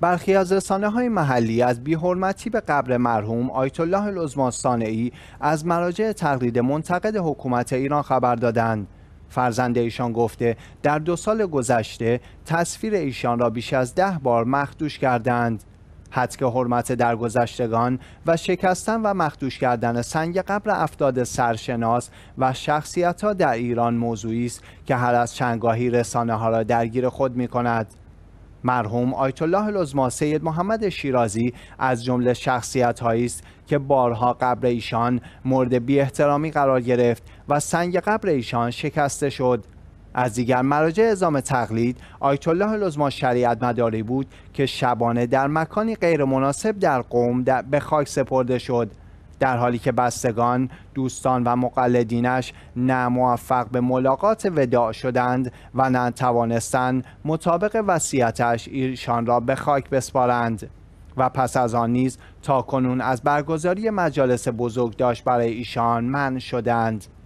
برخی از رسانه های محلی از بیحرمتی به قبر مرحوم آیت الله ای از مراجع تقلید منتقد حکومت ایران خبر دادند فرزند ایشان گفته در دو سال گذشته تصویر ایشان را بیش از ده بار مخدوش کردند که حرمت درگذشتگان و شکستن و مخدوش کردن سنگ قبر افتاد سرشناس و شخصیت ها در ایران موضوعی است که هر از چندگاهی رسانه ها را درگیر خود می کند. مرحوم آیت الله العظما سید محمد شیرازی از جمله شخصیت هایی است که بارها قبر ایشان مورد بی احترامی قرار گرفت و سنگ قبر ایشان شکسته شد از دیگر مراجع اعزام تقلید آیت الله العظما شریعت مداری بود که شبانه در مکانی غیر مناسب در قوم به خاک سپرده شد در حالی که بستگان دوستان و مقلدینش نه موفق به ملاقات وداع شدند و نه توانستند مطابق وصیتش ایشان را به خاک بسپارند و پس از آن نیز تا کنون از برگزاری مجالس بزرگ داشت برای ایشان من شدند